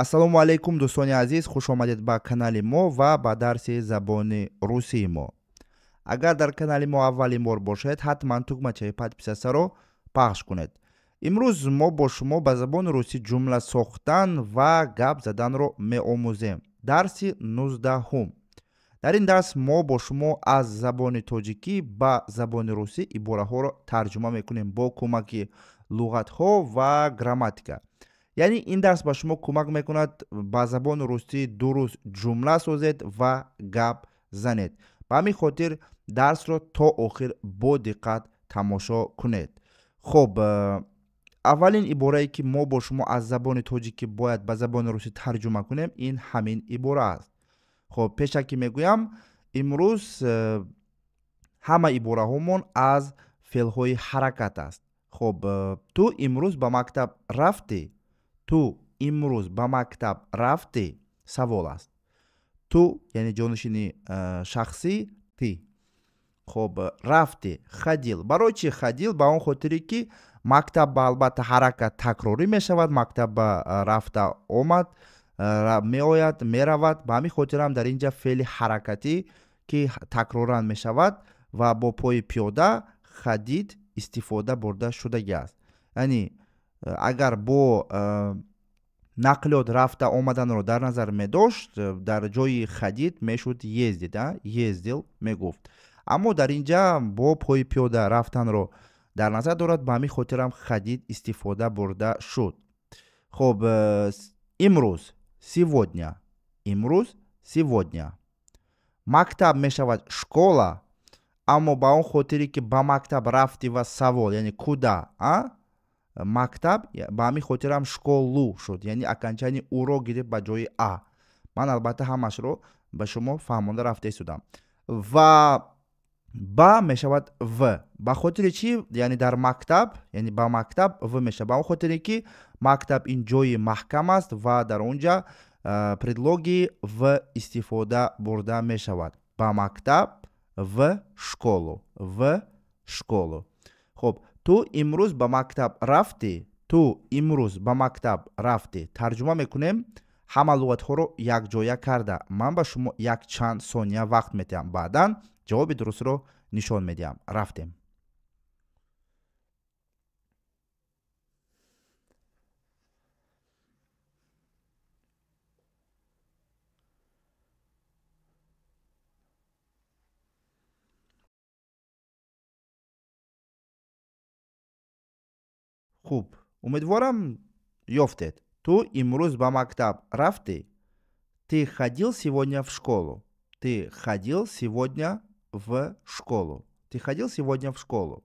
ассалому алайкум дӯстони азиз хуш омадед ба канали мо ва ба дарси забони русии мо агар дар канали мо аввалин бор бошед ҳатман тугмачаи падписасаро пахш кунед имрӯз мо бо шумо ба забони русӣ ҷумла сохтан ва гап заданро меомӯзем дарси нуздаҳум дар ин дарс мо бо шумо аз забони тоҷикӣ ба забони русӣ ибораҳоро тарҷума мекунем бо кӯмаки луғатҳо ва грамматика яъне ин дарс ба шумо кӯмак мекунад ба забони русӣ дуруст ҷумла созед ва гап занед ба ҳамин хотир дарсро то охир бо диққат тамошо кунед хуб э, аввалин ибораи ки мо бо шумо аз забони тоҷикӣ бояд ба забони русӣ тарҷума кунем ин ҳамин ибора аст хуб пешакӣ мегӯям имрӯз э, ҳама ибораҳомон аз феълҳои ҳаракат аст хуб э, ту имрӯз ба мактаб рафтӣ ту имрӯз ба мактаб рафтӣ савол аст ту яъне ҷонишини э, шахсӣ ти хоб э, рафтӣ ходил барои чӣ ходил ба он хотире ки мактаб ба албатта ҳаракат такрорӣ мешавад мактаб ба э, рафта омад меояд меравад ба ҳамин хотирам дар ин ҷа феъли ҳаракатӣ ки такроран мешавад ва бо пои пиёда ходид истифода бурда шудаги аст яъне агар бо э, нақлиёт рафта омаданро дар назар медошт э, дар ҷои хадид мешуд ездид ездил мегуфт аммо дар ин ҷа бо пои пиёда рафтанро дар назар дорад ба ҳамин хотирам хадид истифода бурда шуд хуб э, имрӯз сегодня имрӯз сегодня мактаб мешавад школа аммо ба он хотире ки ба мактаб рафтӣ ва савол яъне куда а? мактаб ба ҳамин хотирам школу шуд яъне аканчани уро гирифт ба ҷои а ман албатта ҳамашро ба шумо фаҳмонда рафта истодам ва ба мешавад в ба хотири чи яъне дар мактаб яъне ба мактаб в мешавад баон хотире ки мактаб ин ҷои маҳкам аст ва дар он ҷа предлоги в истифода бурда мешавад ба мактаб в школу в школу хуб ту имрӯз ба мактаб рафтӣ ту имрӯз ба мактаб рафтӣ тарҷума мекунем ҳама луғатҳоро якҷоя карда ман ба шумо якчанд сония вақт медиҳам баъдан ҷавоби дурустро нишон медиҳам рафтем хуб умедворам ёфтед ту имрӯз ба мактаб рафтӣ ты ходил сегодня в школу ты ходил сегодня в школу ты ходил сегодня в школу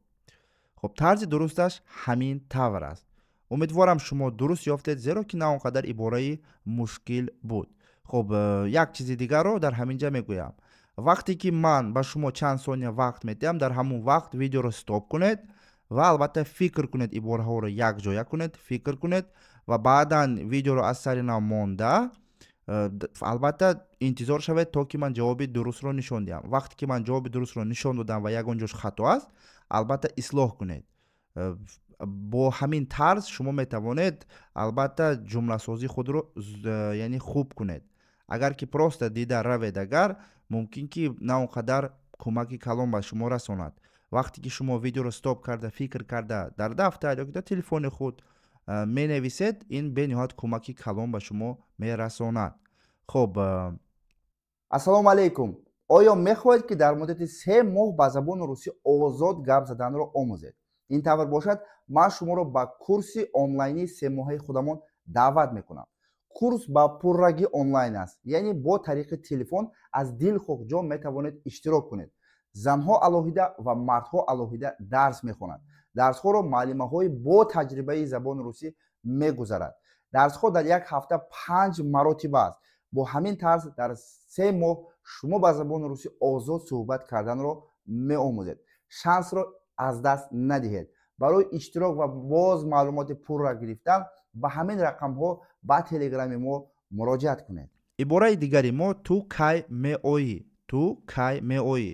хуб тарзи дурусташ ҳамин тавр аст умедворам шумо дуруст ёфтед зеро ки на он қадар ибораи мушкил буд хуб э, як чизи дигарро дар ҳамин ҷо мегӯям вақте ки ман ба шумо чанд сония вақт медиҳам дар ҳамун вақт видеоро стоп кунед ва албатта фикр кунед ибораҳоро якҷоя кунед фикр кунед ва баъдан видеоро аз сари нав монда э, албатта интизор шавед то ки ман ҷавоби дурустро нишон диҳам вақте ки ман ҷавоби дурустро нишон додам ва ягон ҷош хато аст албатта ислоҳ кунед э, бо ҳамин тарз шумо метавонед албатта ҷумласози худро э, яъне хуб кунед агар ки просто дида равед агар мумкин ки на он қадар кӯмаки калон ба шумо расонад вақте ки шумо видеоро стоп карда фикр карда дар дафтар ё дар телефони худ э, менависед ин бениҳоят кӯмаки калон ба шумо мерасонад хуб э, ассалому алайкум оё мехоҳед ки дар муддати се моҳ ба забони русӣ озод гап заданро омӯзед ин тавр бошад ман шуморо ба курси онлайни семоҳаи худамон даъват мекунам курс ба пурраги онлайн аст яъне бо тариқи телефон аз дил хоҳҷо метавонед иштирок кунед занҳо алоҳида ва мардҳо алоҳида дарс мехонанд дарсҳоро муаллимаҳои бо таҷрибаи забони русӣ мегузарад дарсҳо дар як ҳафта панҷ маротиба аст бо ҳамин тарз дар се моҳ шумо ба забони русӣ озод суҳбат карданро меомӯзед шансро аз даст надиҳед барои иштирок ва боз маълумоти пурра гирифтан ба ҳамин рақамҳо ба телеграми мо муроҷиат кунед ибораи дигари мо ту кай меоӣ ту кай меоӣ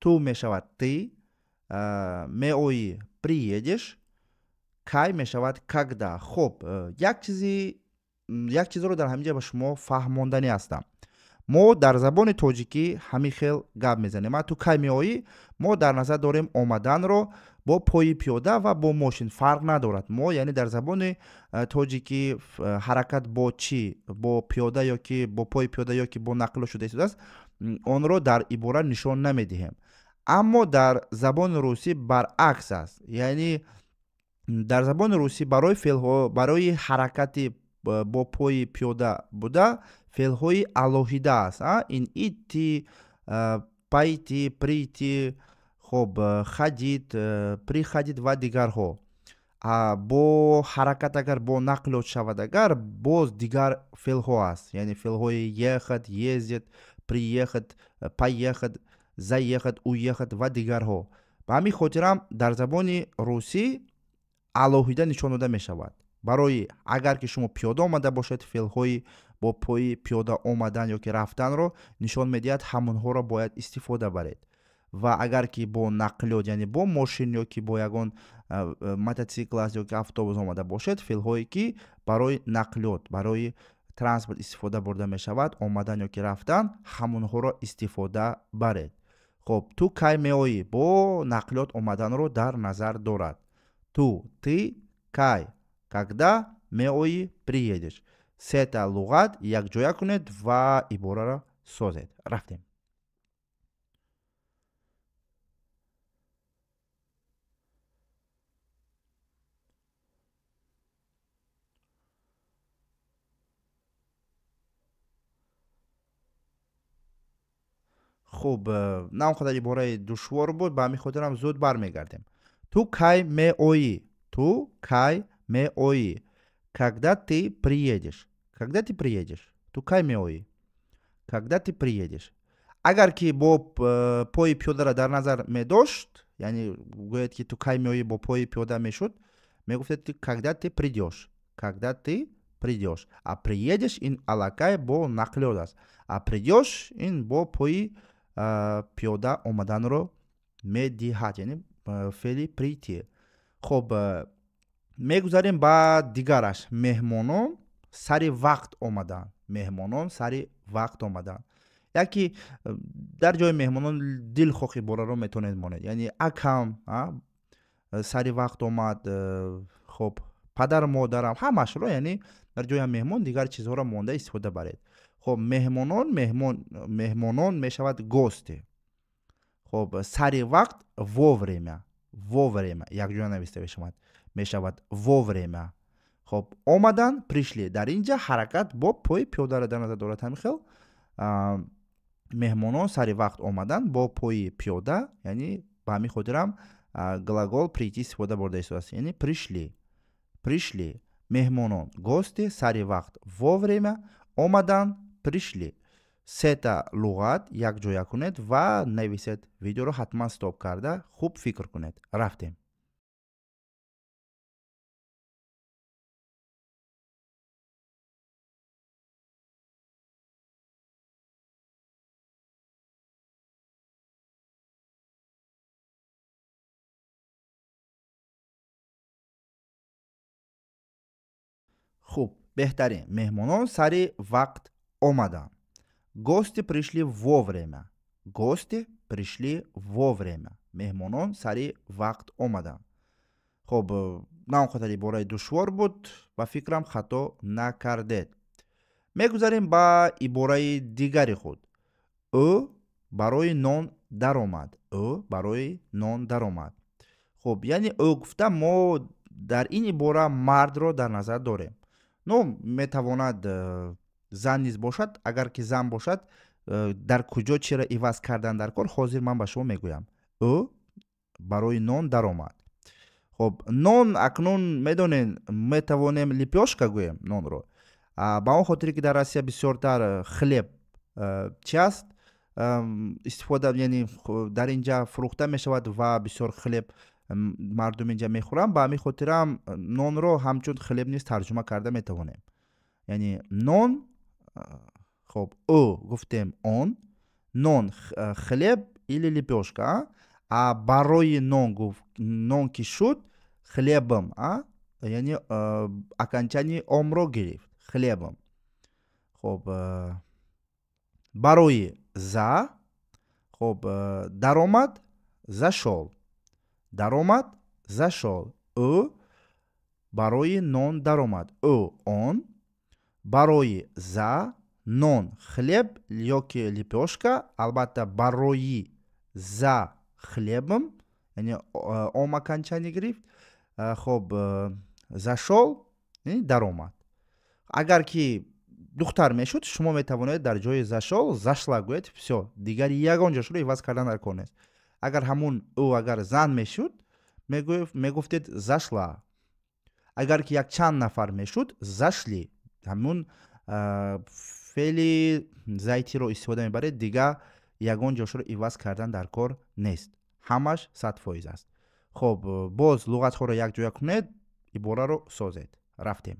ту мешавад ты меои приедеш кай мешавад когда хоб э, як чизи як чизро дар ҳамин ҷо ба шумо фаҳмондани ҳастам мо дар забони тоҷикӣ ҳамин хел гап мезанем а ту кай меоӣ мо дар назар дорем омаданро бо пои пиёда ва бо мошин фарқ надорад мо яъне дар забони э, тоҷики э, ҳаракат бо чӣ бо пиёда ё ки бо пои пиёда ё ки бо нақло шуда истодааст онро дар ибора нишон намедиҳем аммо дар забони русӣ баръакс аст яъне дар забони русӣ барои феълҳо барои ҳаракати бо пои пиёда буда феълҳои алоҳида аст ин итти э, пайти прити хоб э, хадид э, прихадид ва дигарҳо бо ҳаракат агар бо нақлиёт шавад агар боз дигар фелҳо аст яъне фелҳои ехад езед приехад э, паехад заехад уехад ва дигарҳо ба ҳамин хотирам дар забони русӣ алоҳида нишонода мешавад барои агар ки шумо пиёда омада бошед фелҳои бо пои пиёда омадан ёки рафтанро нишон медиҳад ҳамонҳоро бояд истифода баред ва агар ки бо нақлиёт яъне бо мошин ё ки бо ягон мотосикл аст ёки автобус омада бошед филҳое ки барои нақлиёт барои транспорт истифода бурда мешавад омадан ё ки рафтан ҳамонҳоро истифода баред хоб ту кай меоӣ бо нақлиёт омаданро дар назар дорад ту ти кай когда меоӣ приедеш сета луғат якҷоя кунед ва ибораро созед рафтем хуб э, на он қадар ибораи душвор буд ба ҳамин хотирам зуд бармегардем ту кай меои ту кай меои когда ты приедешь когда ты приедешь ту кай меои когда ты приедешь агар ки бо э, пои пиёдара дар назар медошт яъне гӯяд ки ту кай меои бо пои пиёда мешуд мегуфтед когда ты придёш когда ты придёш а приедешь ин аллакай бо нақлиёт аст а придёш ин бо пои пиёда омаданро медиҳад яъне феъли прити хуб мегузарем ба дигараш меҳмонон сари вақт омадан меҳмонон сари вақт омадан яки дар ҷои меҳмонон дилхоқ ибораро метавонед монед яъне акам сари вақт омад хуб падар модарам ҳамашро яъне дар ҷоям меҳмон дигар чизҳоро монда истифода баред хоб меҳмонон меҳмон меҳмонон мешавад госте хоб сари вақт во время во время якҷоя нависта мешавад мешавад во время хоб омадан пришли дар ин ҷо ҳаракат бо пои пиёдара дар назар дорад ҳамихел меҳмонон сари вақт омадан бо пои пиёда яъне ба ҳамин хотирам глагол прийти истифода борда истодааст яъне пришли пришли меҳмонон госте сари вақт во время омадан بریشی سه تا لغت یک جویا کنید و نویسید ویدیو رو حتما stop کرده خوب فکر کنید رفتم خوب بهترین مهمانان سری وقت омада гости пришли вовремя гости пришли вовремя меҳмонон сари вақт омада хуб э, навон хотари бораи душвор буд ба фикрам хато накардед мегузарем ба ибораи дигари худ ӯ барои нон даромад ӯ барои нон даромад хуб яъне ӯ гуфта мо дар ин ибора мардро дар назар дорем ну метавонад э, зан низ бошад агар ки зан бошад э, дар куҷо чиро иваз кардан дар кор ҳозир ман ба шумо мегӯям ӯ барои нон даромад хоб нон акнун медонен метавонем липёшка гӯем нонро ба он хотире ки дар россия бисёртар э, хлеб э, чи аст истифода яъне дар инҷа фурӯхта мешавад ва бисёр хлеб мардум инҷа мехӯранд ба ҳамин хотирам нонро ҳамчун хлеб низ тарҷума карда метавонем яъне нон хоб о гуфтем он нон э, хлеб или лепешка а? а барои нон гуф нон ки шуд хлебом а яъне э, окончани омро гирифт хлебом хоб э, барои за хоб даромад за шол даромад за шол ӯ барои нон даромад ӯ он барои за нон хлеб ёки лепешка албатта барои за хлебм яъне э, ом окончание гирифт э, хоб э, зашол даромад агар ки духтар мешуд шумо метавонед дар ҷои зашол зашла гӯед все дигари ягон ҷошро иваз карда наркунед агар ҳамун ӯ агар зан мешуд мегуфтед зашла агар ки якчанд нафар мешуд зашли ҳамун феъли зайтиро истифода мебаред дига ягон ҷошро иваз кардан дар кор нест ҳамаш садфоиз аст хоб боз луғатҳоро якҷоя кунед ибораро созед рафтем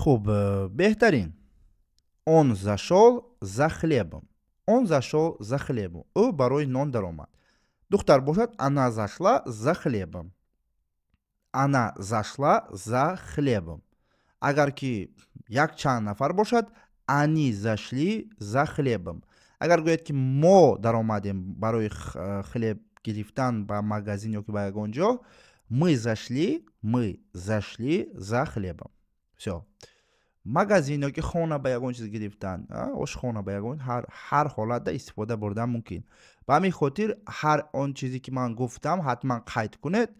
хуб э, беҳтарин он зашол за хлебом он зашол за хлебом ӯ барои нон даромад духтар бошад ана зашла за хлебом ана зашла за хлебом агар ки як чанд нафар бошад ани зашли за хлебом агар гӯяд ки мо даромадем барои э, хлеб гирифтан ба магазин ё ки ба ягон ҷо мы зашли мы зашли за хлебом все магазино ки хона ба ягон чиз гирифтан ошхона ба ягон ҳар ҳолатда истифода бурдан мумкин ба ҳамин хотир ҳар он чизе ки ман гуфтам ҳатман қайд кунед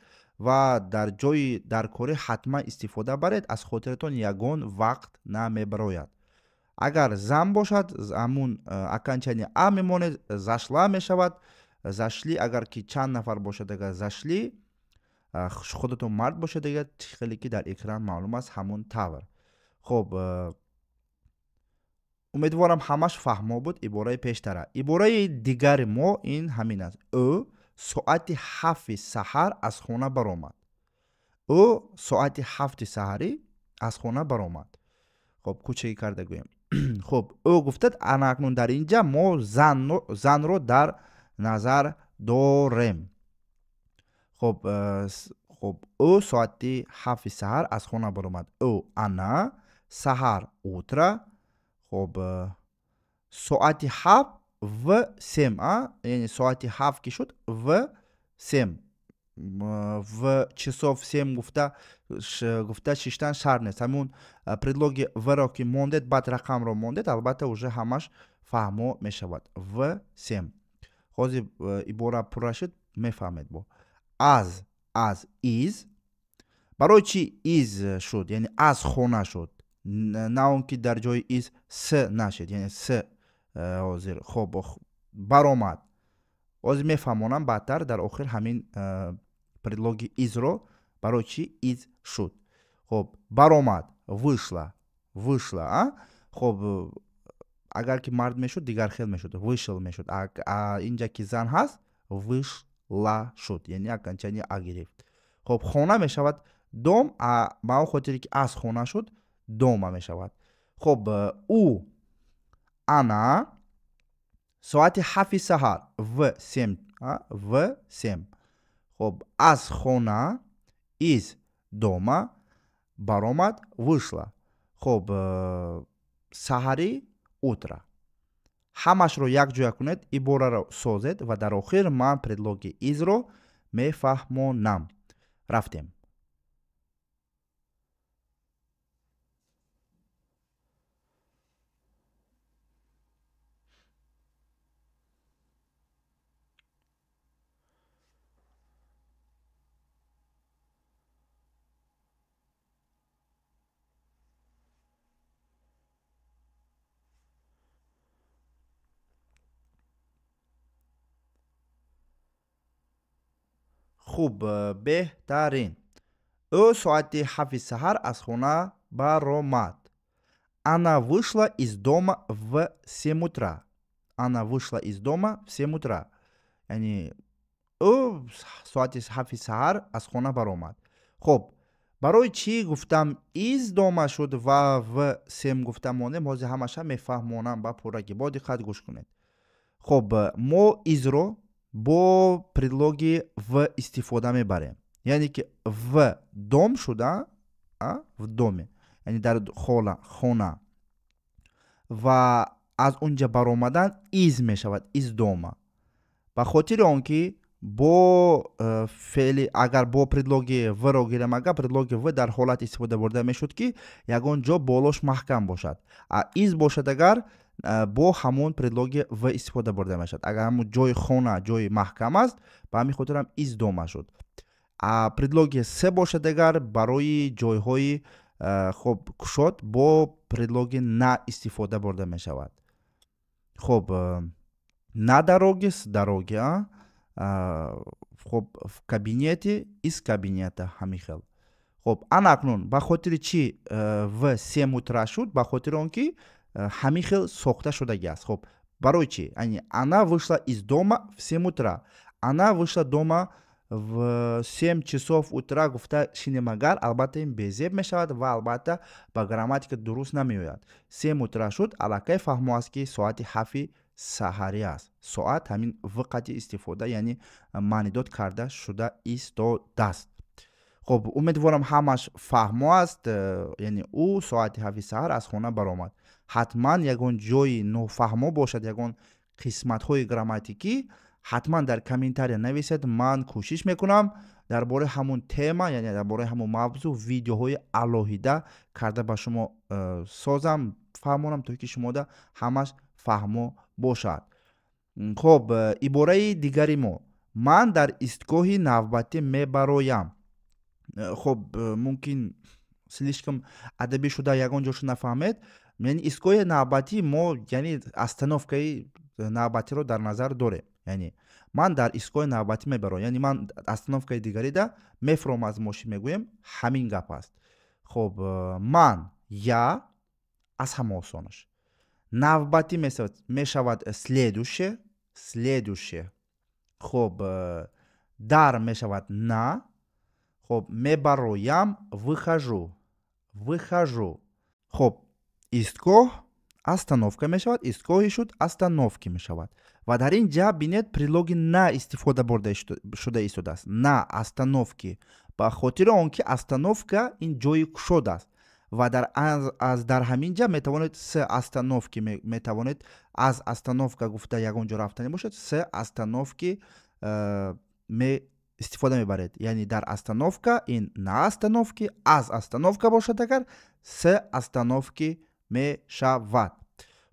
ва дар ҷои даркорӣ ҳатман истифода баред аз хотиратон ягон вақт намебарояд агар зам бошад амун окончание а мемонед зашла мешавад зашли агар ки чанд нафар бошад агар зашли худатон мард бошед дигар чӣ хеле ки дар экран маълум аст ҳамон тавр хуб э, умедворам ҳамаш фаҳмо буд ибораи пештара ибораи дигари мо ин ҳамин аст ӯ соати ҳафти саҳар аз хона баромад ӯ соати ҳафти саҳарӣ аз хона баромад хуб кӯчагӣ карда гӯем хуб ӯ гуфтад анакнун дар инҷа мо занро дар назар дорем хуб э, хуб ӯ соати ҳафти саҳар аз хона баромад ӯ ана саҳар утра хуб э, соати ҳафт в сем а яъне соати ҳафт ки шуд в сем э, в часов сем гуфта гуфта шиштан шар нест ҳамун предлоги вро ки мондед баъд рақамро мондед албатта уже ҳамаш фаҳмо мешавад в сем ҳозир ибора пурра шуд мефаҳмед бо аз аз из барои чӣ из шуд яъне аз хона шуд на он ки дар ҷои из с нашед яъне с э, ҳозир хоб баромад ҳозир мефаҳмонам баъдтар дар охир ҳамин э, предлоги изро барои чӣ из шуд хоб баромад вышла вышла а хоб агар ки мард мешуд дигар хел мешуд вышл мешуд инҷа ки зан ҳаст вышл ла шуд яъне окончание а гирифт хоб хона мешавад дом ба он хотире ки аз хона шуд дома мешавад хоб ӯ э, ана соати ҳафти саҳар в сем в сем хоб аз хона из дома баромад вышла хоб э, саҳари утра ҳамашро якҷоя кунед ибораро созед ва дар охир ман предлоги изро мефаҳмонам рафтем خوب بهترین او ساعت هفت سهر از خونه برامد انا وشلا از دوما و سی مترا انا وشلا از دوما و سی مترا یعنی او ساعت هفت سهر از خونه برامد خوب барои чӣ гуфтам из дома шуд ва в сем гуфта монем ҳозир ҳамаша мефаҳмонам ба пурраги бодиққат гӯш кунед хуб мо изро бо предлоги в истифода мебарем яъне ки в дом шуда а? в доме яъне дар хола хона ва аз онҷа баромадан из мешавад из дома ба хотири он ки бо э, феъли агар бо предлоги вро гирем агар предлоги в дар ҳолат истифода бурда мешуд ки ягон ҷо болош маҳкам бошад а из бошад агар бо ҳамон предлоги в истифода бурда мешавад агар ҳамн ҷои хона ҷои маҳкам аст ба ҳамин хотир ҳам из дома шуд предлоги се бошад агар барои ҷойҳои хоб кушод бо предлоги на истифода бурда мешавад хоб на дороги с дороги а хоб в кабинете из кабинета ҳамин хел хоб анакнун ба хотири чи в се мутра шуд ба хотири он ки ҳамин хел сохта шудагиаст хоб барои чи ана вышла из дома в сем утра ана вышла дома в сем часов утра гуфта шинемагар албатта ин безеб мешавад ва албатта ба грамматика дуруст намеояд сем утра шуд аллакай фаҳмуаст ки соати ҳафи саҳарӣ аст соат ҳамин виқати истифода яъне маънидод карда шуда истодааст хоб умедворам ҳамаш фаҳмо аст э, яъне ӯ соати ҳафи саҳар аз хона баромад ҳатман ягон ҷои нофаҳмо бошад ягон қисматҳои грамматикӣ ҳатман дар комментария нависед ман кӯшиш мекунам дар бораи ҳамун тема яъне дар бораи ҳамун мавзӯъ видеоҳои алоҳида карда ба шумо э, созам фаҳмонам то ки шумода ҳамаш фаҳмо бошад хуб э, ибораи дигари мо ман дар истгоҳи навбатӣ мебароям э, хуб мумкин слишком адаби шуда ягон ҷошо нафаҳмед ян истгоҳи навбатӣ мо яъне остановкаи навбатиро дар назар дорем яъне ман дар истгоҳи навбатӣ мебарам яъне ман остановкаи дигарида мефром аз мошин мегӯем ҳамин гап аст хоб э, ман я аз ҳама осонаш навбатӣ мешавад следуше следуше хоб э, дар мешавад на хоб мебароям выхожу вихожу. Хоб, истгоҳ остановка мешавад, истгоҳи шуд остановки мешавад. ва дар ин ҷа бинед прилоги на истифода бурда шуда истодааст на остановки ба хотири он ки остановка ин ҷои кушод аст ва аз дар ҳамин ҷа метавонед се остановки метавонед аз остановка гуфта ягон ҷо рафтанӣ бошед се остановки э, истифода мебаред яъне дар остановка ин на остановки аз остановка бошад агар се остановки мешавад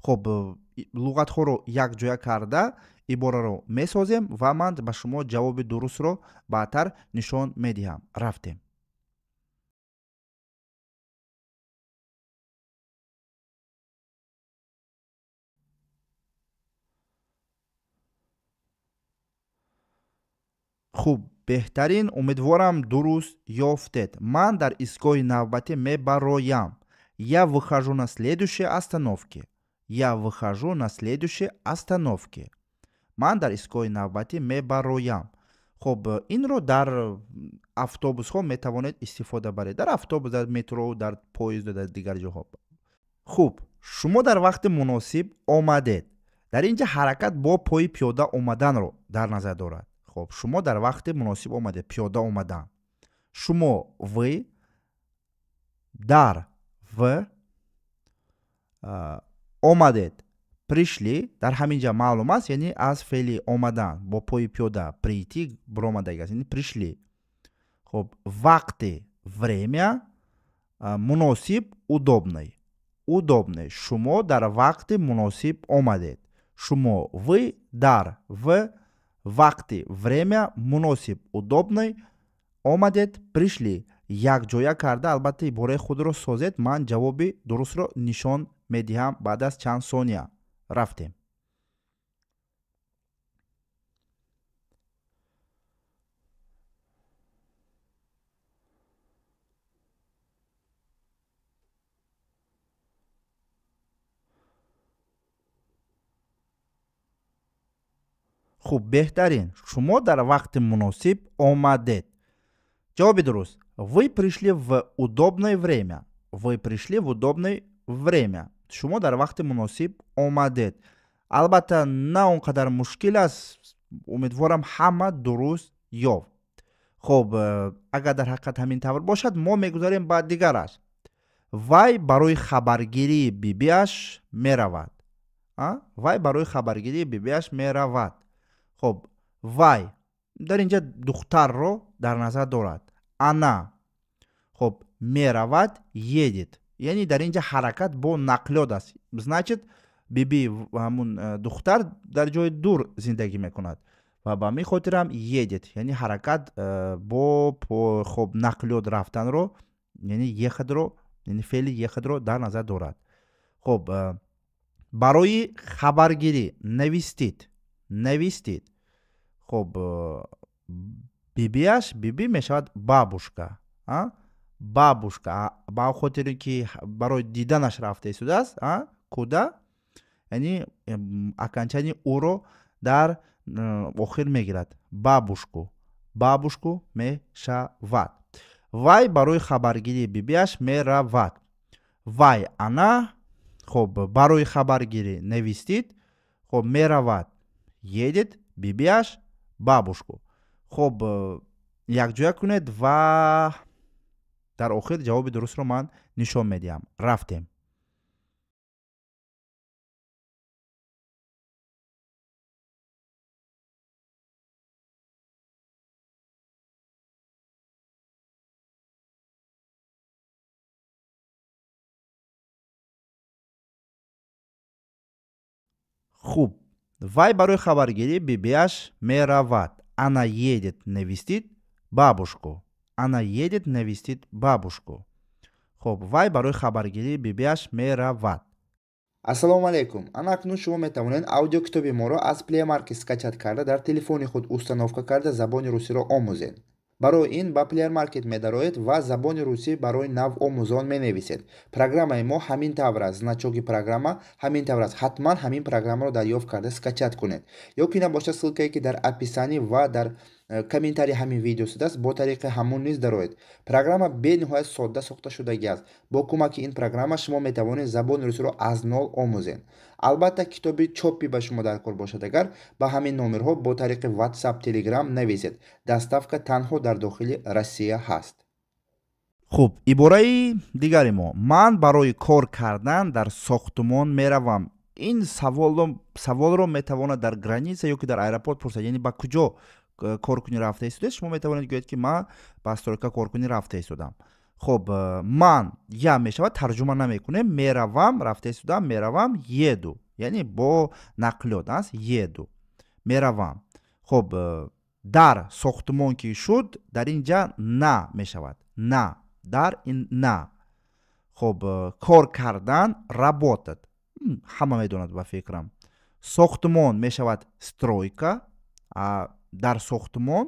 хуб э, луғатҳоро якҷоя карда ибораро месозем ва ман ба шумо ҷавоби дурустро баъдтар нишон медиҳам рафтем хуб беҳтарин умедворам дуруст ёфтед ман дар истгоҳи навбатӣ мебароям я выхожу на следующей остановке я выхожу на следующей остановке ман дар истгоҳи навбатӣ мебароям хуб инро дар автобусҳо метавонед истифода баред дар автобус дар метроу дар поезду дар дигар ҷоҳо хуб шумо дар вақти муносиб омадед дар ин ҷо ҳаракат бо пои пиёда омаданро дар назар дорад хуб шумо дар вақти муносиб омада пиёда омадан шумо в дар в омадед пришли дар ҳамин ҷо маълум аст яъне аз феъли омадан бо пои пиёда прийти биромадаг аст яъне пришли хуб вақти время муносиб удобный удобный шумо дар вақти муносиб омадед шумо вӣ дар в вақти время муносиб удобный омадед пришли якҷоя карда албатта ибораи худро созед ман ҷавоби дурустро нишон медиҳам баъд аз чанд сония рафтем хуб беҳтарин шумо дар вақти муносиб омадед ҷавоби дуруст вы пришли в удобное время вы пришли в удобное время шумо дар вақти муносиб омадед албатта на он қадар мушкил аст умедворам ҳама дуруст ёфт хуб э, агар дар ҳақиқат ҳамин тавр бошад мо мегузарем ба дигараш вай барои хабаргирии бибиаш меравад вай барои хабаргирии бибиаш меравад хоб вай дар инҷа духтарро дар назар дорад ана хоб меравад едет яъне дар инҷа ҳаракат бо нақлёт аст значит биби ҳамун э, духтар дар ҷои дур зиндагӣ мекунад ва ба ҳамин хотирам едет яъне ҳаракат э, бо хоб нақлёт рафтанро яъне ехадро яъне феъли ехадро дар назар дорад хоб э, барои хабаргирӣ навистед навистед хуб э, бибиаш биби мешавад бабушка а? бабушка ба хотире ки барои диданаш рафта истодааст куда яъне окончани ӯро дар э, охир мегирад бабушку бабушку мешавад вай барои хабаргири бибиаш меравад вай ана хуб барои хабаргирӣ навистед хуб меравад едет бибиаш бабушку хоб э, якҷоя кунед ва дар охир ҷавоби дурустро ман нишон медиҳам рафтем خوب вай барои хабаргирӣ бибиаш меравад ана едет навистид бабушку ана едет навистид бабушку хуб вай барои хабаргирии бибиаш меравад ассалому алейкум ана акнун шумо метавонед аудиокитоби моро аз плеймарки скачат карда дар телефони худ установка карда забони русиро омӯзед барои ин ба плеермаркет медароед ва забони русӣ барои навомӯзон менависед программаи мо ҳамин тавр аст значоки программа ҳамин тавр аст ҳатман ҳамин программаро дарёфт карда скачат кунед ё ки набошад ссылкае ки дар описание ва дар Э, комментарии ҳамин видео судааст бо тариқи ҳамон низ дароед программа бениҳоят содда сохта шудаги аст бо кӯмаки ин программа шумо метавонед забони русиро аз нол омӯзед албатта китоби чоппи ба шумо даркор бошад агар ба ҳамин номерҳо бо тариқи ватсап телеграм навезед даставка танҳо дар дохили россия ҳаст хуб ибораи дигари мо ман барои кор кардан дар сохтмон меравам ин саволро метавонад дар граница ё ки дар аэропорт пурсад яъне ба куҷо Э, коркунӣ рафта истодаед шумо метавонед гӯед ки э, ман ба стройка коркунӣ рафта истодам хоб ман я мешавад тарҷума намекунем меравам рафта истодам меравам еду яъне бо нақлиёт аст еду меравам хоб э, дар сохтмон ки шуд дар ин ҷа на мешавад на дар ин на хоб кор кардан работат ҳама медонад ба фикрам сохтмон мешавад стройка дар сохтмон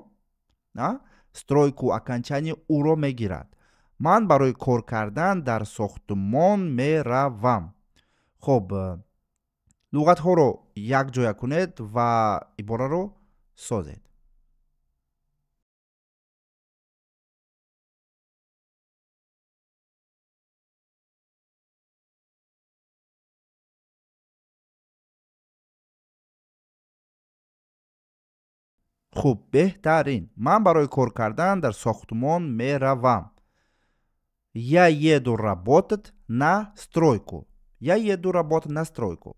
стройку акончани ӯро мегирад ман барои кор кардан дар сохтмон меравам хуб э, луғатҳоро якҷоя кунед ва ибораро созед хуб беҳтарин ман барои кор кардан дар сохтмон меравам я еду работат на стройку я еду работат на стройку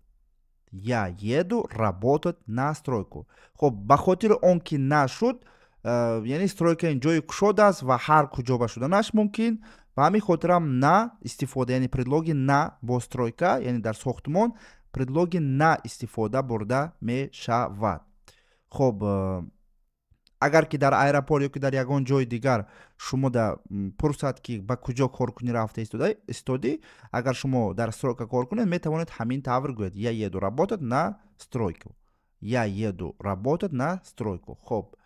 я еду работат на стройку хуб ба хотири он ки нашуд э, яъне стройка ин ҷои кушодааст ва ҳар куҷо ба шуданаш мумкин ба ҳамин хотирам на истифода яъне предлоги на бо стройка яъне дар сохтмон предлоги на истифода бурда мешавад хуб э, агар ки дар аэропорт ё ки дар ягон ҷои дигар шумо да пурсад ки ба куҷо кор кунӣ рафта истодӣ агар шумо дар стройка кор кунед метавонед ҳамин тавр гӯед я еду работат на стройку я еду работат на стройку хоб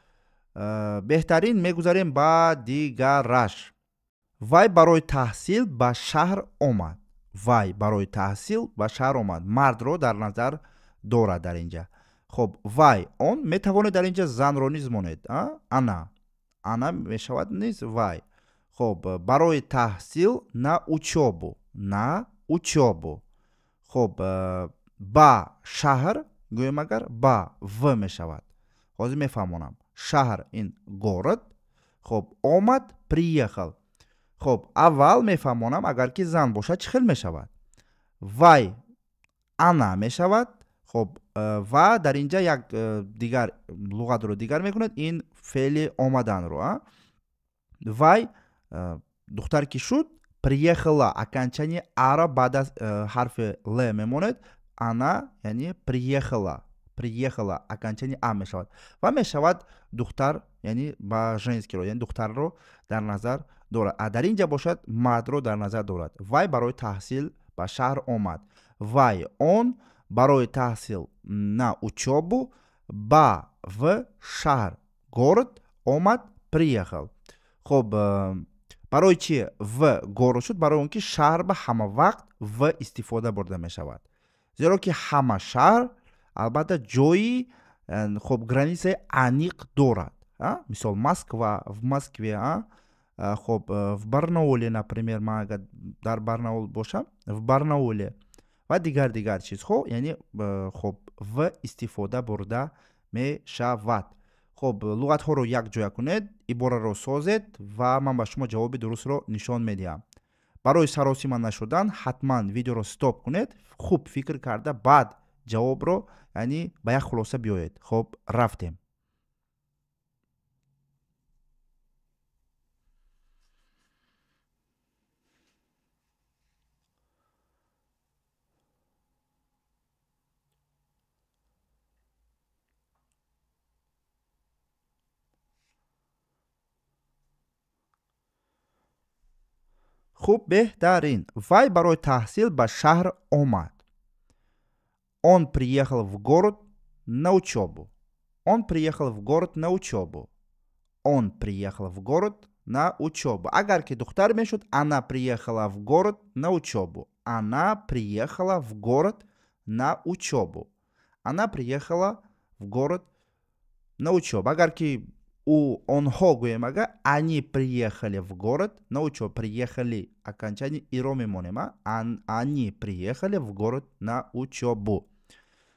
э, беҳтарин мегузарем ба дигараш вай барои таҳсил ба шаҳр омад вай барои таҳсил ба шаҳр омад мардро дар назар дорад дар ин ҷо хоб вай он метавонед дар инҷа занро низ монед ана ана мешавад низ вай хоб барои таҳсил на учобу на учобу хоб э, ба шаҳр гӯем агар ба в мешавад ҳозир мефаҳмонам шаҳр ин город хоб омад приехал хоб аввал мефаҳмонам агар ки зан бошад чӣ хел мешавад вай ана мешавад хоб Э, ва дар инҷа як э, дигар луғатро дигар мекунад ин феъли омаданро вай э, духтар ки шуд приехала окончание ара баъд аз ҳарфи л мемонад ана яъне приехала приехала окончание а мешавад ва мешавад духтар яъне ба женскиро яъне духтарро дар назар дорад а дар ин ҷа бошад мардро дар назар дорад вай барои таҳсил ба шаҳр омад вай он барои таҳсил на учобу ба в шаҳр город омад приехал хуб э, барои чи в город шуд барои он ки шаҳр ба ҳама вақт в истифода бурда мешавад зеро ки ҳама шаҳр албатта ҷои э, хуб границаи аниқ дорад мисол москва в москве э, хуб в барнауле например ман агар дар барнаул бошам в барнауле ва дигар дигар чиз хо яъне хоб в истифода бурда мешавад хоб луғатҳоро якҷоя кунед ибораро созед ва ман ба шумо ҷавоби дурустро нишон медиҳам барои саросима нашудан ҳатман видеоро стоп кунед хуб фикр карда баъд ҷавобро яъне ба як хулоса биёед хоб рафтем хуб беҳтарин вай барой тахсил ба шаҳр омад он приехал в город на учебу он приехал в город на учебу он приехал в город на учебу агар ки духтар мешут. она приехала в город на учебу она приехала в город на учебу она приехала в город на учебу агар ки у онҳо гӯем агар ани приехали в город научо приехали окончани иро мемонем ани приехали в город на учо бу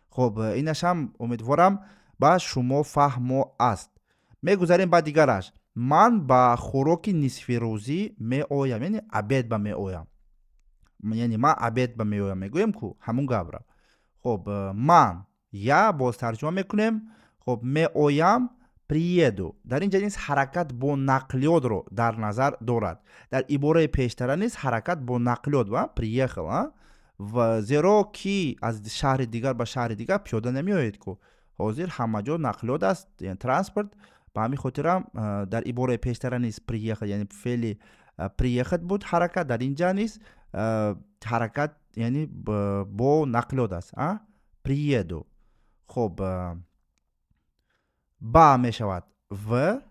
хоб инаш ҳам умедворам ба шумо фаҳмо аст мегузарем ба дигараш ман ба хӯроки нисфирӯзӣ меоям яъне абед ба меоям яъне ман абед ба меоям мегӯем ку ҳамун гапра хоб ман я боз тарҷума мекунем хоб меоям приеду дар ин ҷо низ ҳаракат бо нақлиётро дар назар дорад дар ибораи пештара низ ҳаракат бо нақлиёт ва приехал зеро ки аз шаҳри дигар ба шаҳри дигар пиёда намеоед ку ҳозир ҳама ҷо нақлиёт аст транспорт ба ҳамин хотирам дар ибораи пештара низ приехал яъне феъли приехат буд ҳаракат дар ин ҷа низ ҳаракат яъне бо нақлиёт аст приеду хуб ба мешавад в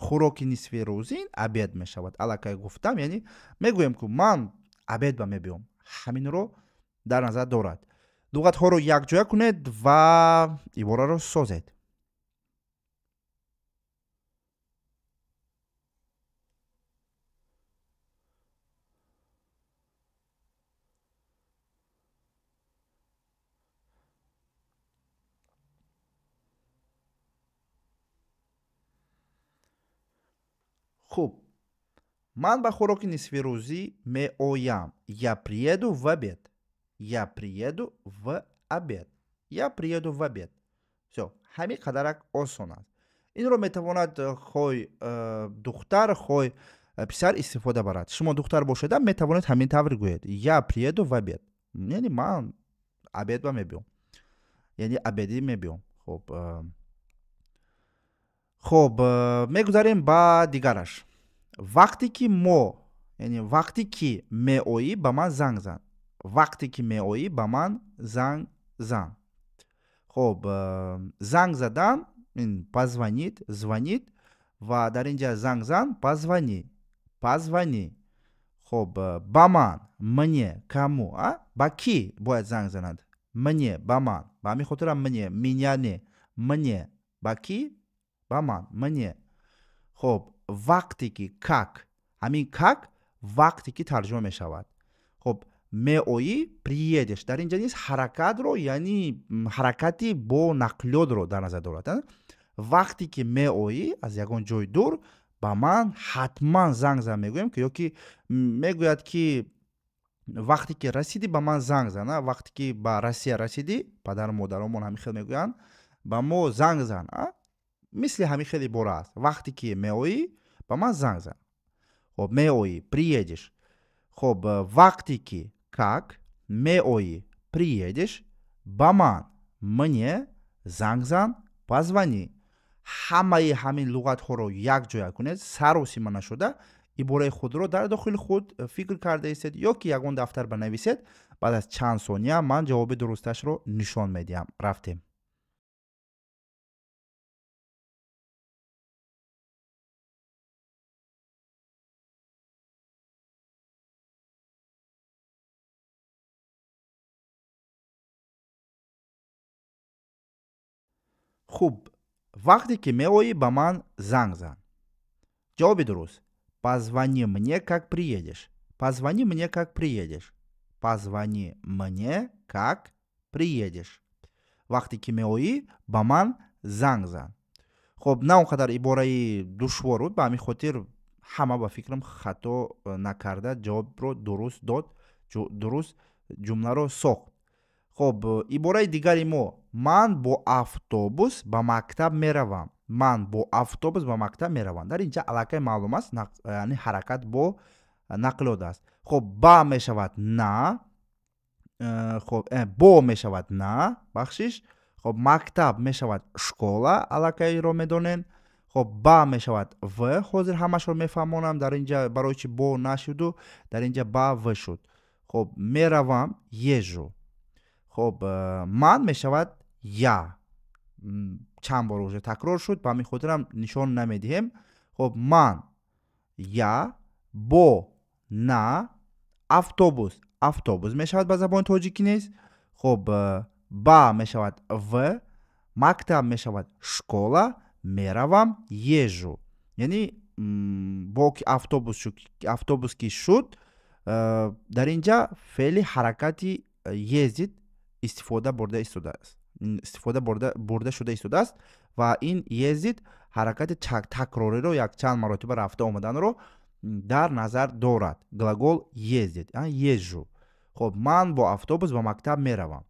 хӯроки нисфи рӯзин обед мешавад аллакай гуфтам яъне мегӯем ки ман обед ба мебиём ҳаминро дар назар дорад луғатҳоро якҷоя кунед ва ибораро созед хуб ман ба хӯроки нисфирӯзӣ меоям яприеду в обед яприеду в обед яприеду в обед все ҳамин қадарак осон аст инро метавонад э, хой э, духтар хой э, писар истифода барад шумо духтар бошеда метавонед ҳамин тавр гӯед я приеду в обед яъне ман обедва мебиём яъне обеди мебиём хуб э, хуб э, мегузарем ба дигараш вақте ки мо яъне вақте ки меоӣ ба ман занг зан вақте ки меоӣ ба ман занг зан хуб э, занг задан позвонит звонит ва дар ин ҷа занг зан позвони позвони хуб э, ба ман мне кому а ба кӣ бояд занг занад мне ба ман ба ҳамин хотира мне меня не мне ба кӣ ба ман мне хоб вақте ки как ҳамин как вақте ки тарҷума мешавад хоб меои приедеш дар инҷо низ ҳаракатро яъни ҳаракати бо нақлиётро дар назар дорад вақте ки меои аз ягон ҷои дур ба ман ҳатман занг зан мегӯем ё ки мегӯяд ки вақте ки расидӣ ба ман занг зан вақте ки ба россия расидӣ падару модаромон ҳамин хел мегӯянд ба мо занг зан мисли ҳамин хеле бора аст вақте ки меоӣ ба ман занг зан хоб меоӣ приедиш хоб э, вақте ки как меоӣ приедиш ба ман мне занг зан позвони ҳамаи ҳамин луғатҳоро якҷоя кунед саросима нашуда ибораи худро дар дохили худ э, фикр карда истед ё ки ягон дафтар банависед баъд аз чанд сония ман ҷавоби дурусташро нишон медиҳам рафтем хуб вақте ки меоӣ ба ман занг зан ҷавоби дуруст позвони мне как приедешь позвони мне как приедешь позвони мне как приедешь вақте ки меоӣ ба ман занг зан хуб на он қадар ибораи душвор буд ба ҳамин хотир ҳама ба фикрам хато э, накарда ҷавобро дуруст дод дуруст ҷумларо сохт хоб ибораи дигари мо ман бо автобус ба мактаб меравам ман бо автобус ба мактаб меравам дар инҷа аллакай маълум аст яъне ҳаракат бо нақлиёт аст хоб ба мешавад на хоб э, бо мешавад на бахшиш хоб мактаб мешавад школа аллакайро медонен хоб ба мешавад в ҳозир ҳамашро мефаҳмонам дар инҷа барои чи бо нашуду дар инҷа ба в шуд хоб меравам ежу хоб э, ман мешавад я чанд бор уже такрор шуд ба ҳамин хотирам нишон намедиҳем хоб ман я бо на автобус автобус мешавад ба забони тоҷикӣ низ хоб э, ба мешавад в мактаб мешавад школа меравам ежу яъне бо ки автобус шу автобус ки шуд э, дар ин ҷа феъли ҳаракати ездид истифода бурда истодааст истифода бурда шуда истодааст ва ин езид ҳаракати такрориро якчанд маротиба рафта омаданро дар назар дорад глагол езид езжу хоб ман бо автобус ба мактаб меравам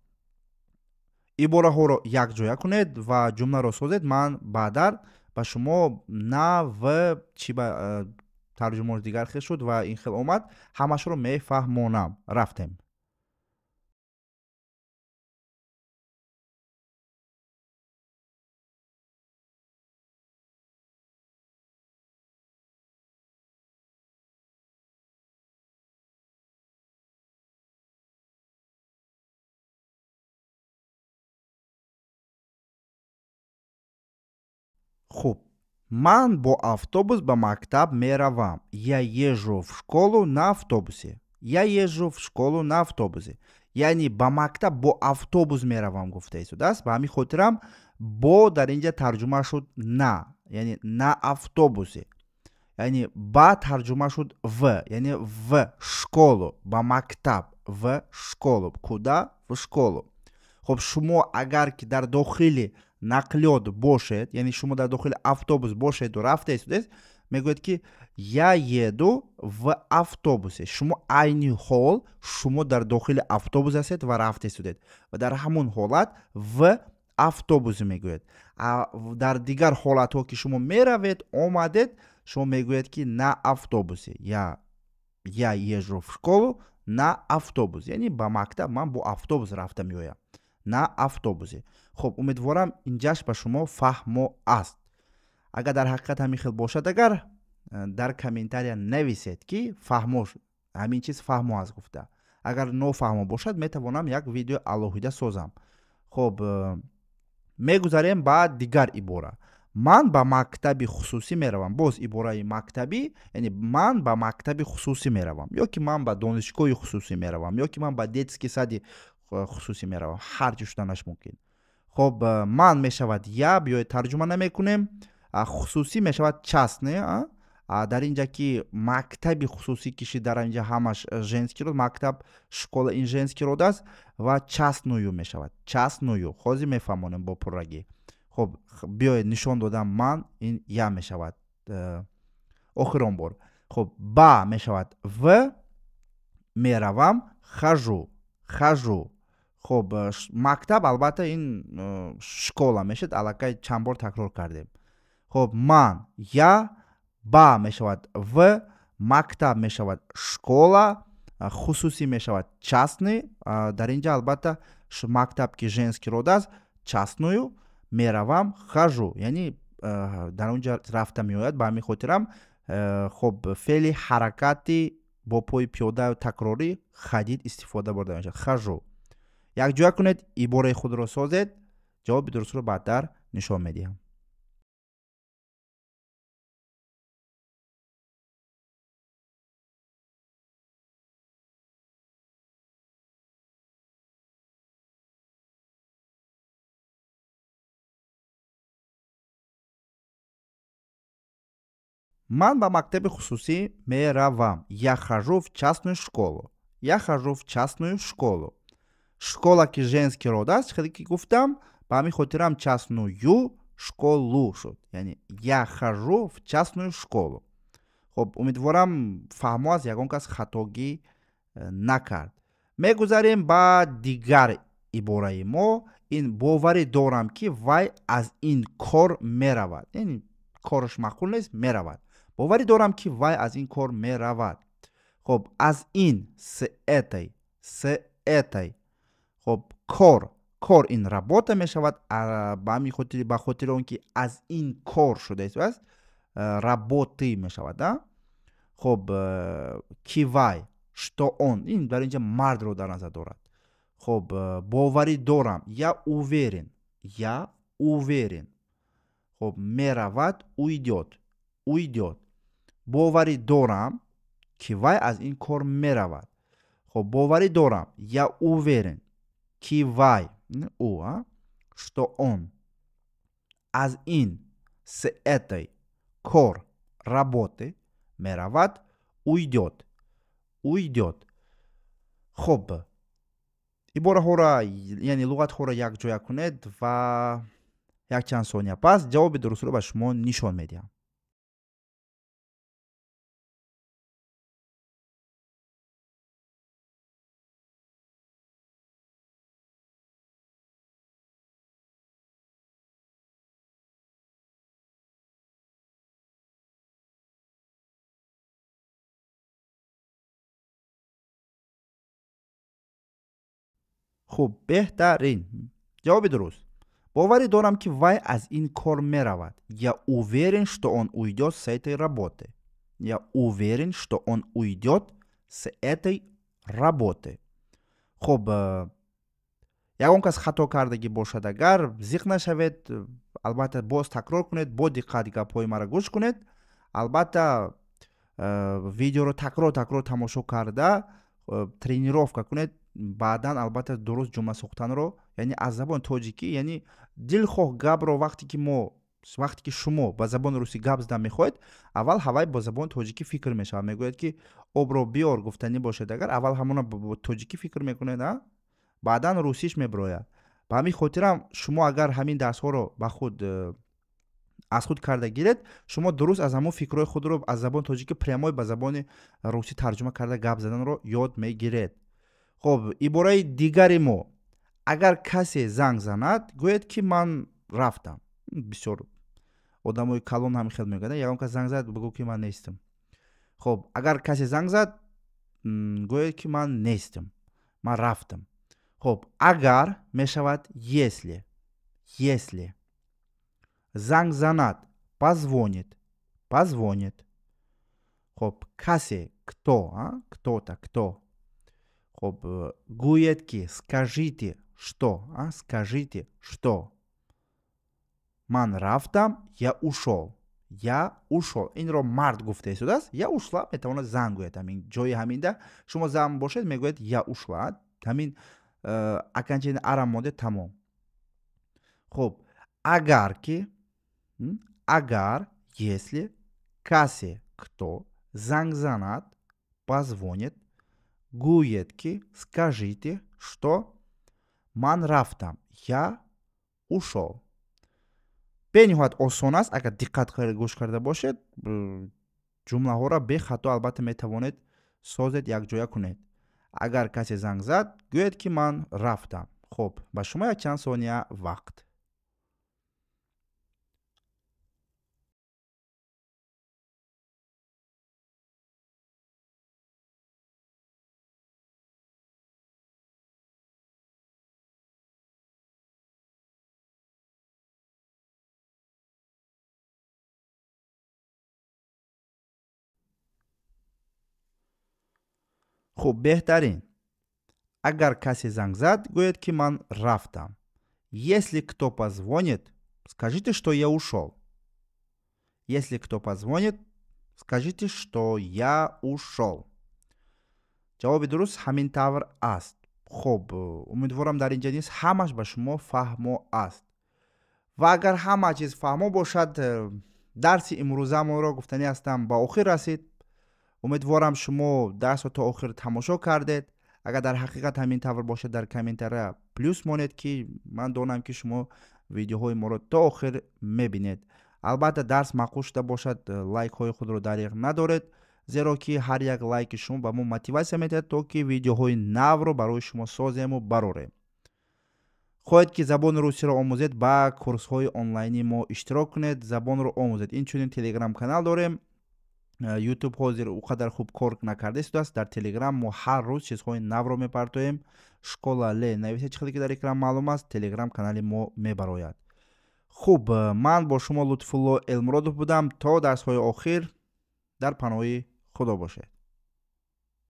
ибораҳоро якҷоя кунед ва ҷумларо созед ман баъдар ба шумо на в чи ба э, тарҷумаш дигар хел шуд ва ин хел омад ҳамашро мефаҳмонам рафтем хуб ман бо автобус ба мактаб меравам я езжу в школу на автобусе я езжу в школу на автобусе яъне ба мактаб бо автобус меравам гуфта истодааст ба ҳамин хотирам бо дар инҷа тарҷума шуд на яъне на автобусе яъне ба тарҷума шуд в яъне в школу ба мактаб в школу куда в школу хоб шумо агар ки дар дохили нақлиёт бошед яъне шумо дар дохили автобус бошеду рафта истодаед мегӯед ки я еду в автобусе шумо айни ҳол шумо дар дохили автобус ҳастед ва рафта истодед ва дар ҳамон ҳолат в автобус мегӯед дар дигар ҳолатҳо ки шумо меравед омадед шумо мегӯед ки на автобусе я ежу в школу на автобус яъне ба мактаб ман бо автобус рафта меоям на автобусе хуб умедворам инҷаш ба шумо фаҳмо аст агар дар ҳақиқат ҳамин хел бошад агар э, дар комментария нависед ки фаҳмо ҳамин чиз фаҳмо аст гуфта агар нофаҳмо бошад метавонам як видео алоҳида созам хуб э, мегузарем ба дигар ибора ман ба мактаби хусусӣ меравам боз ибораи мактабӣ яъне ман ба мактаби хусусӣ меравам ё ки ман ба донишгоҳи хусусӣ меравам ё ки ман ба детский сади хусусӣ меравам ҳар ҷо шуданаш мумкин хуб э, ман мешавад я биёед тарҷума намекунем хусусӣ мешавад час не дар ин ҷа ки мактаби хусусӣ киши дар ин ҷа ҳамаш э, женский род мактаб школа ин женский род аст ва часную мешавад часную ҳозир мефаҳмонем бо пурраги хуб биёед нишон додам ман ин я мешавад э, охирон бор хуб ба мешавад в меравам хажу хажу хуб э, мактаб албатта ин э, школа мешавад аллакай чанд бор такрор кардем хуб ман я ба мешавад в мактаб мешавад школа э, хусусӣ мешавад частный дар ин ҷо албатта мактаб ки женский род аст частную меравам хажу яъне дар он ҷо рафта меояд ба ҳамин хотирам хуб феъли ҳаракати бо пои пиёда такрорӣ ходит истифода бурда мешавад хажу якҷоя кунед ибораи худро созед ҷавоби дурустро баъдтар нишон медиҳам ман ба мактаби хусусӣ мераввам я хожу в частную школу я хожу в частную школу школа ки женский род аст хеки гуфтам ба ҳамин хотирам частную школу шуд яъне я хожу в частную школу хоб умедворам фаҳмо аст ягон кас хатогӣ э, накард мегузарем ба дигар ибораи мо ин боварӣ дорам ки вай аз ин кор меравад яъне кораш маъқул нест меравад боварӣ дорам ки вай аз ин кор меравад хоб аз ин се этой се этой хоб кор кор ин работа мешавад ба хотири он ки аз ин кор шудаст э, работы мешавад да? хоб э, кивай што он ин дар инҷа мардро дар назар дорад хоб э, боварӣ дорам я уверен я уверен хоб меравад ӯ идиёт ӯ идиёт боварӣ дорам кивай аз ин кор меравад хоб боварӣ дорам я уверен кивай, уа, что он. Аз ин, с этой, кор, работы, мероват, уйдет, уйдет. Хоб. עיבור אחורה, יעני לוגת חורה יק ג'ויה קונד, ו... יק צ'אנסוניה פס, ג'או בדרוסולו בשמון נישון מדיה. хуб беҳтарин ҷавоби дуруст боварӣ дорам ки вай аз ин кор меравад я уверен что он уйдет с этой работы я уверен что он уйдет с этой работы хуб э, ягон кас хато кардагӣ бошад агар зиқ нашавед э, албатта боз такрор кунед бо диққат гапҳои мара гӯш кунед албатта э, видеоро такрор такрор тамошо карда тренировка кунед баъдан албатта дуруст ҷумла сохтанро яъне аз забони тоҷикӣ яъне дилхоҳ гапро вақте ки мо вақте ки шумо ба забони русӣ гап зидан мехоҳед аввал ҳавай бо забони тоҷикӣ фикр мешавад мегӯяд ки обро биёр гуфтанӣ бошад агар аввал ҳамона бо тоҷикӣ фикр мекунеда баъдан русиш меброяд ба ҳамин хотирам шумо агар ҳамин дарсҳоро ба худ э, аз худ карда гиред шумо дуруст аз ҳамон фикрҳои худро аз забони тоҷикӣ прямой ба забони русӣ тарҷума карда гап заданро ёд мегиред хоб ибораи дигари мо агар касе занг занад гӯяд ки ман рафтам бисёр одамои калон ҳамин хел мегӯяд ягон кас занг зад бигӯ ки ман нестам хоб агар касе занг зад гӯяд ки ман нестам ман рафтам хоб агар мешавад если если занг занад позвонит позвонит хоб касе кто а кто то кто Хоп, э, гуетки, скажите, что, а, скажите, что. Ман рафтам, я ушел. Я ушел. Инро март гуфте сюда, я ушла, это у нас зангует, амин, джой хаминда, шумо зам бошет, мне говорит, я ушла, амин, э, окончание арамоде тамо. Хоп, агарки, агар, если, кассе, кто, зангзанат, позвонит, гӯед ки скажите што ман рафтам я ушов бениҳоят осон аст агар диққат гӯш карда бошед ҷумлаҳоро бехато албатта метавонед созед якҷоя кунед агар касе занг зад гӯед ки ман рафтам хуб ба шумо якчанд сония вақт хуб беҳтарин агар касе занг зад гӯед ки ман рафтам если кто позвонит скажите что я ушол если кто позвонит скажите что я ушол ҷавоби дуруст ҳамин тавр аст хуб умедворам дар инҷо низ ҳамаш ба шумо фаҳмо аст ва агар ҳама чиз фаҳмо бошад э, дарси имрӯзаморо гуфтани ҳастам ба охир расид умедворам шумо дастро то охир тамошо кардед агар дар ҳақиқат ҳамин тавр бошад дар комментарра плюс монед ки ман донам ки шумо видеоҳои моро то охир мебинед албатта дарс маъқул шуда бошад э, лайкҳои худро дариқ надоред зеро ки ҳар як лайки шумо ба мо мотивасия медиҳад то ки видеоҳои навро барои шумо созему барорем хоҳед ки забони русиро омӯзед ба курсҳои онлайни мо иштирок кунед забонро омӯзед инчунин телеграм канал дорем ютуб э, ҳозир у қадар хуб кор накарда истодааст дар телеграм мо ҳар рӯз чизҳои навро мепартоем школа ле нависа чӣ хеле ки дар экран маълум аст телеграм канали мо мебарояд хуб э, ман бо шумо лутфулло элмуродов будам то дарсҳои охир дар паноҳи худо бошед